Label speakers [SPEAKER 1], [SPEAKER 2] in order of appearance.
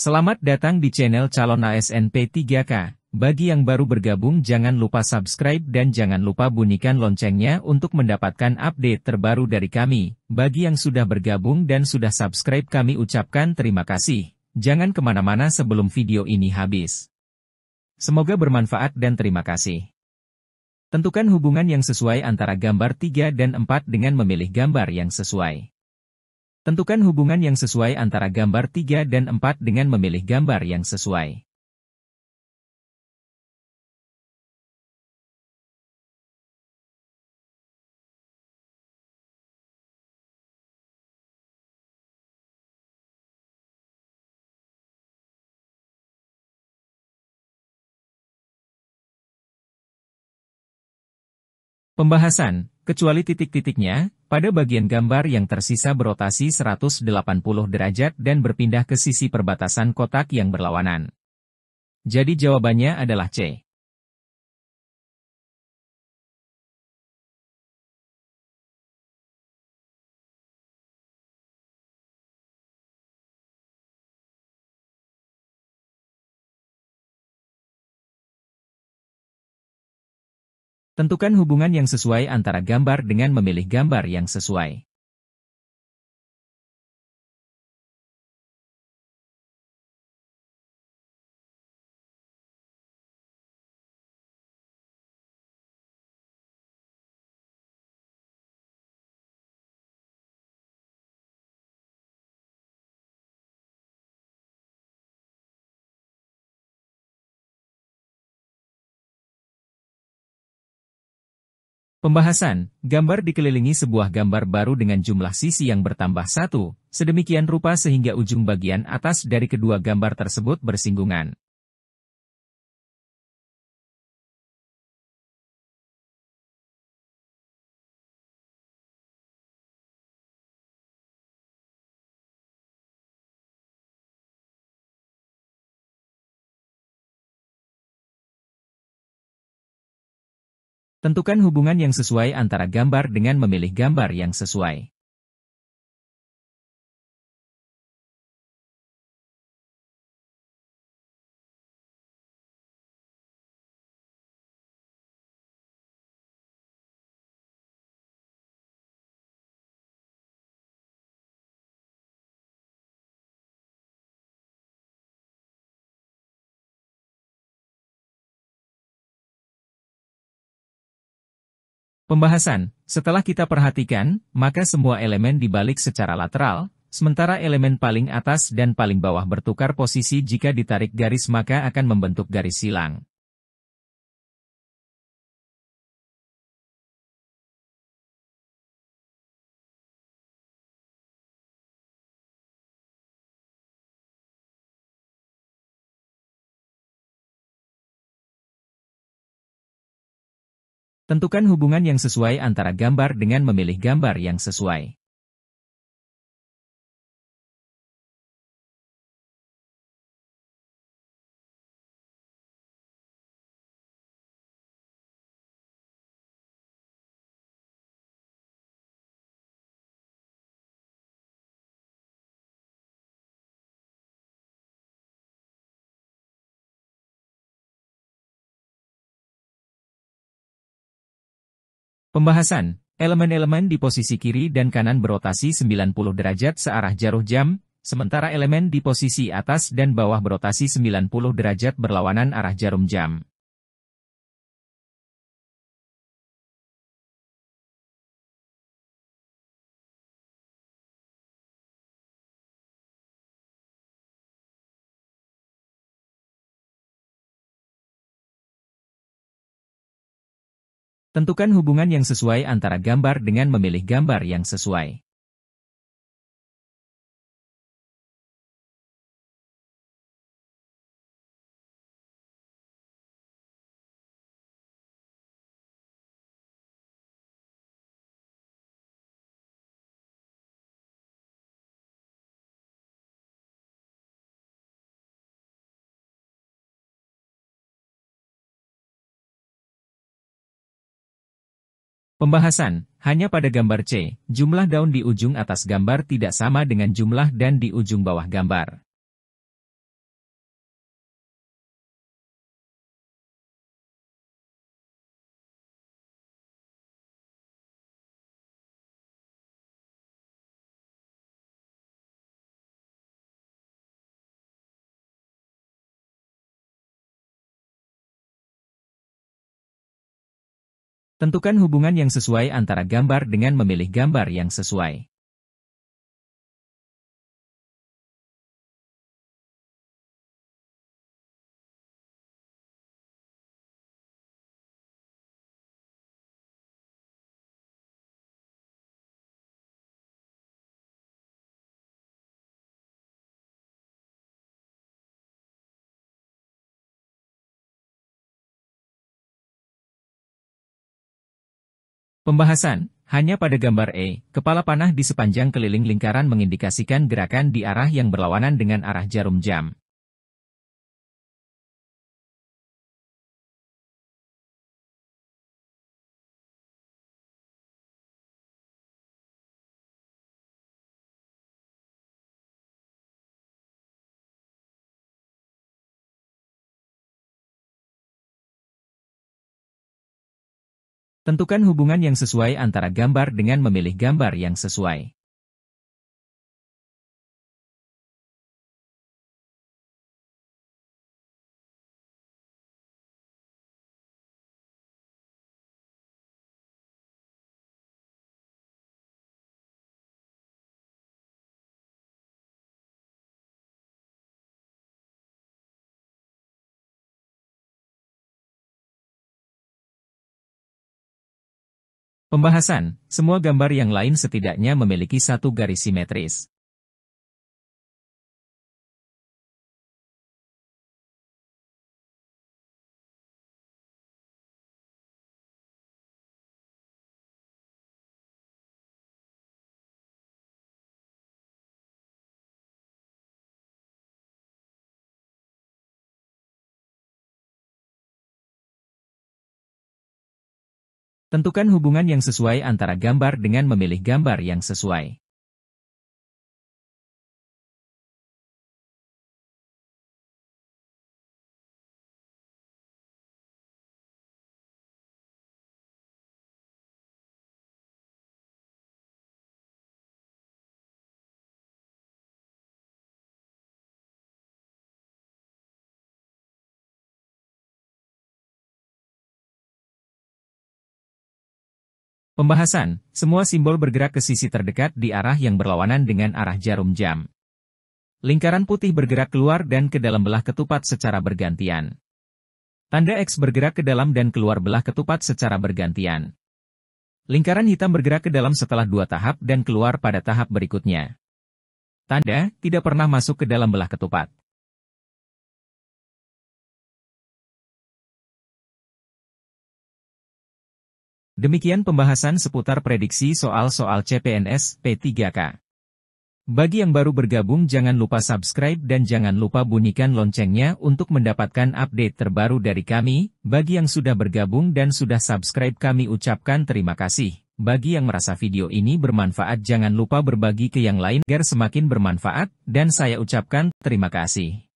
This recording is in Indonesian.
[SPEAKER 1] Selamat datang di channel calon ASN P3K. Bagi yang baru bergabung jangan lupa subscribe dan jangan lupa bunyikan loncengnya untuk mendapatkan update terbaru dari kami. Bagi yang sudah bergabung dan sudah subscribe kami ucapkan terima kasih. Jangan kemana-mana sebelum video ini habis. Semoga bermanfaat dan terima kasih. Tentukan hubungan yang sesuai antara gambar 3 dan 4 dengan memilih gambar yang sesuai. Tentukan hubungan yang sesuai antara gambar 3 dan 4 dengan memilih gambar yang sesuai. Pembahasan, kecuali titik-titiknya, pada bagian gambar yang tersisa berotasi 180 derajat dan berpindah ke sisi perbatasan kotak yang berlawanan. Jadi jawabannya adalah C.
[SPEAKER 2] Tentukan hubungan yang sesuai antara gambar dengan memilih gambar yang sesuai.
[SPEAKER 1] Pembahasan, gambar dikelilingi sebuah gambar baru dengan jumlah sisi yang bertambah satu, sedemikian rupa sehingga ujung bagian atas dari kedua gambar tersebut bersinggungan.
[SPEAKER 2] Tentukan hubungan yang sesuai antara gambar dengan memilih gambar yang sesuai.
[SPEAKER 1] Pembahasan, setelah kita perhatikan, maka semua elemen dibalik secara lateral, sementara elemen paling atas dan paling bawah bertukar posisi jika ditarik garis maka akan membentuk garis silang.
[SPEAKER 2] Tentukan hubungan yang sesuai antara gambar dengan memilih gambar yang sesuai.
[SPEAKER 1] Pembahasan, elemen-elemen di posisi kiri dan kanan berotasi 90 derajat searah jaruh jam, sementara elemen di posisi atas dan bawah berotasi 90 derajat berlawanan arah jarum jam.
[SPEAKER 2] Tentukan hubungan yang sesuai antara gambar dengan memilih gambar yang sesuai.
[SPEAKER 1] Pembahasan, hanya pada gambar C, jumlah daun di ujung atas gambar tidak sama dengan jumlah dan di ujung bawah gambar.
[SPEAKER 2] Tentukan hubungan yang sesuai antara gambar dengan memilih gambar yang sesuai.
[SPEAKER 1] Pembahasan, hanya pada gambar E, kepala panah di sepanjang keliling lingkaran mengindikasikan gerakan di arah yang berlawanan dengan arah jarum jam,
[SPEAKER 2] Tentukan hubungan yang sesuai antara gambar dengan memilih gambar yang sesuai. Pembahasan, semua gambar yang lain setidaknya memiliki satu garis simetris. Tentukan hubungan yang sesuai antara gambar dengan memilih gambar yang sesuai.
[SPEAKER 1] Pembahasan, semua simbol bergerak ke sisi terdekat di arah yang berlawanan dengan arah jarum jam. Lingkaran putih bergerak keluar dan ke dalam belah ketupat secara bergantian. Tanda X bergerak ke dalam dan keluar belah ketupat secara bergantian. Lingkaran hitam bergerak ke dalam setelah dua tahap dan keluar pada tahap berikutnya. Tanda, tidak pernah masuk ke dalam belah ketupat. Demikian pembahasan seputar prediksi soal-soal CPNS P3K. Bagi yang baru bergabung jangan lupa subscribe dan jangan lupa bunyikan loncengnya untuk mendapatkan update terbaru dari kami. Bagi yang sudah bergabung dan sudah subscribe kami ucapkan terima kasih. Bagi yang merasa video ini bermanfaat jangan lupa berbagi ke yang lain agar semakin bermanfaat, dan saya ucapkan terima kasih.